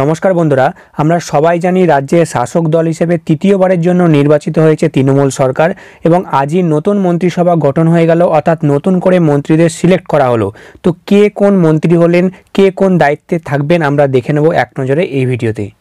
নমস্কার বন্ধুরা আমরা সবাই জানি রাজ্যে শাসক দল হিসেবে তৃতীয়বারের জন্য নির্বাচিত হয়েছে তৃণমূল সরকার এবং আজই নতুন মন্ত্রিসভা গঠন হয়ে গেল অর্থাৎ নতুন করে মন্ত্রীদের সিলেক্ট করা হলো তো কে কোন মন্ত্রী হলেন কে কোন দায়িত্বে থাকবেন আমরা দেখে নেব এক নজরে এই ভিডিওতে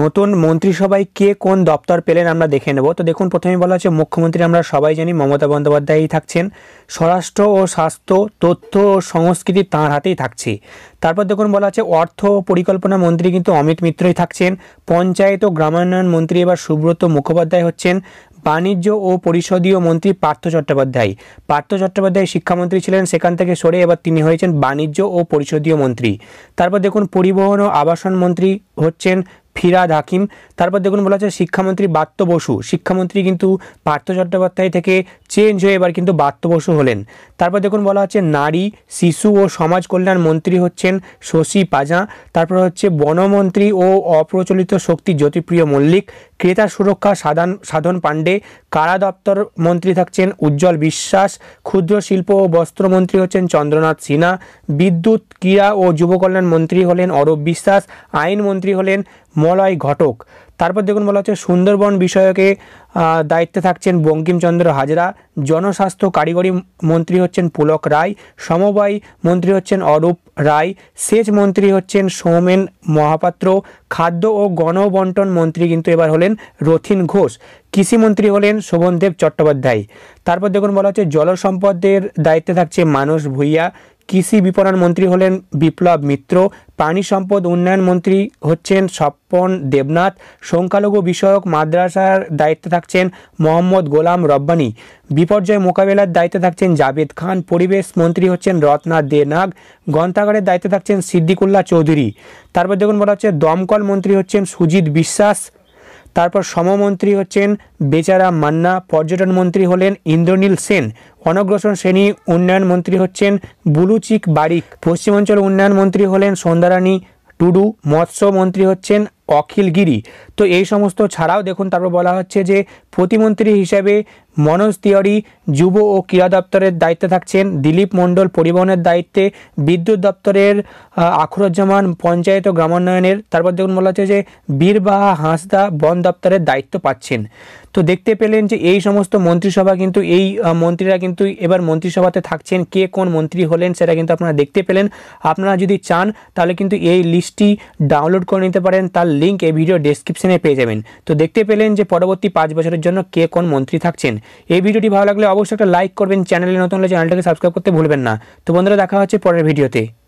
নতুন মন্ত্রিসভায় কে কোন দপ্তর পেলেন আমরা দেখে নেব তো দেখুন প্রথমে বলা হচ্ছে মুখ্যমন্ত্রী আমরা সবাই জানি মমতা বন্দ্যোপাধ্যায়ই থাকছেন স্বরাষ্ট্র ও স্বাস্থ্য তথ্য ও সংস্কৃতি তাঁর হাতেই থাকছে তারপর দেখুন বলা হচ্ছে অর্থ পরিকল্পনা মন্ত্রী কিন্তু অমিত মিত্রই থাকছেন পঞ্চায়েত ও গ্রামোন্নয়ন মন্ত্রী এবার সুব্রত মুখোপাধ্যায় হচ্ছেন বাণিজ্য ও পরিষদীয় মন্ত্রী পার্থ চট্টোপাধ্যায় পার্থ চট্টোপাধ্যায় শিক্ষামন্ত্রী ছিলেন সেখান থেকে সরে এবার তিনি হয়েছেন বাণিজ্য ও পরিষদীয় মন্ত্রী তারপর দেখুন পরিবহন ও আবাসন মন্ত্রী হচ্ছেন ফিরাদ হাকিম তারপর দেখুন বলা হচ্ছে শিক্ষামন্ত্রী বাত্য বসু শিক্ষামন্ত্রী কিন্তু পার্থ চট্টোপাধ্যায় থেকে চেঞ্জ হয়ে এবার কিন্তু বাত্য বসু হলেন তারপর দেখুন বলা হচ্ছে নারী শিশু ও সমাজ কল্যাণ মন্ত্রী হচ্ছেন শশী পাজা তারপর হচ্ছে বনমন্ত্রী ও অপ্রচলিত শক্তি জ্যোতিপ্রিয় মল্লিক ক্রেতা সুরক্ষা সাধন সাধন পাণ্ডে কারা দপ্তর মন্ত্রী থাকছেন উজ্জ্বল বিশ্বাস ক্ষুদ্র শিল্প ও বস্ত্রমন্ত্রী হচ্ছেন চন্দ্রনাথ সিনহা বিদ্যুৎ ক্রীড়া ও যুবকল্যাণ মন্ত্রী হলেন অরূপ বিশ্বাস আইনমন্ত্রী মন্ত্রী হলেন মলয় ঘটক তারপর দেখুন বলা হচ্ছে সুন্দরবন বিষয়কে দায়িত্বে থাকছেন বঙ্কিমচন্দ্র হাজরা জনস্বাস্থ্য কারিগরি মন্ত্রী হচ্ছেন পুলক রায় সমবায় মন্ত্রী হচ্ছেন অরূপ রায় সেচ মন্ত্রী হচ্ছেন সৌমেন মহাপাত্র খাদ্য ও গণবন্টন মন্ত্রী কিন্তু এবার হলেন রথিন ঘোষ কৃষিমন্ত্রী হলেন শোভনদেব চট্টোপাধ্যায় তারপর দেখুন বলা হচ্ছে জলসম্পদের দায়িত্বে থাকছে মানুষ ভূঁইয়া কৃষি বিপণন মন্ত্রী হলেন বিপ্লব মিত্র পানি সম্পদ উন্নয়ন মন্ত্রী হচ্ছেন স্বপন দেবনাথ সংখ্যালঘু বিষয়ক মাদ্রাসার দায়িত্বে থাকছেন মোহাম্মদ গোলাম রব্বানি বিপর্যয় মোকাবেলার দায়িত্বে থাকছেন জাবেদ খান পরিবেশ মন্ত্রী হচ্ছেন রত্না দে নাগ গ্রন্থাগারের দায়িত্বে থাকছেন সিদ্দিকুল্লাহ চৌধুরী তারপর দেখুন বলা হচ্ছে দমকল মন্ত্রী হচ্ছেন সুজিত বিশ্বাস তারপর সমমন্ত্রী হচ্ছেন বেচারা মান্না পর্যটন মন্ত্রী হলেন ইন্দ্রনীল সেন অনগ্রসর শ্রেণী উন্নয়ন মন্ত্রী হচ্ছেন বুলুচিক বারিক পশ্চিমাঞ্চল উন্নয়ন মন্ত্রী হলেন সন্ধ্যারানী টুডু মৎস্য মন্ত্রী হচ্ছেন অখিলগিরি তো এই সমস্ত ছাড়াও দেখুন তারপর বলা হচ্ছে যে প্রতিমন্ত্রী হিসেবে মনোজ তিওয়ারি যুব ও ক্রীড়া দপ্তরের দায়িত্বে থাকছেন দিলীপ মণ্ডল পরিবহনের দায়িত্বে বিদ্যুৎ দপ্তরের আখরুজ্জামান পঞ্চায়েত ও গ্রামোন্নয়নের তারপর দেখুন বলা হচ্ছে যে বীরবাহা হাঁসদা বন দপ্তরের দায়িত্ব পাচ্ছেন তো দেখতে পেলেন যে এই সমস্ত মন্ত্রিসভা কিন্তু এই মন্ত্রীরা কিন্তু এবার মন্ত্রিসভাতে থাকছেন কে কোন মন্ত্রী হলেন সেটা কিন্তু আপনারা দেখতে পেলেন আপনারা যদি চান তাহলে কিন্তু এই লিস্টটি ডাউনলোড করে নিতে পারেন তার লিঙ্ক এই ভিডিও ডেসক্রিপশনে পেয়ে যাবেন তো দেখতে পেলেন যে পরবর্তী পাঁচ বছরের জন্য কে কোন মন্ত্রী থাকছেন এই ভিডিওটি ভালো লাগলে অবশ্যই একটা লাইক করবেন চ্যানেলে নতুন হলে চ্যানেলটাকে সাবস্ক্রাইব করতে ভুলবেন না তো বন্ধুরা দেখা হচ্ছে পরের ভিডিওতে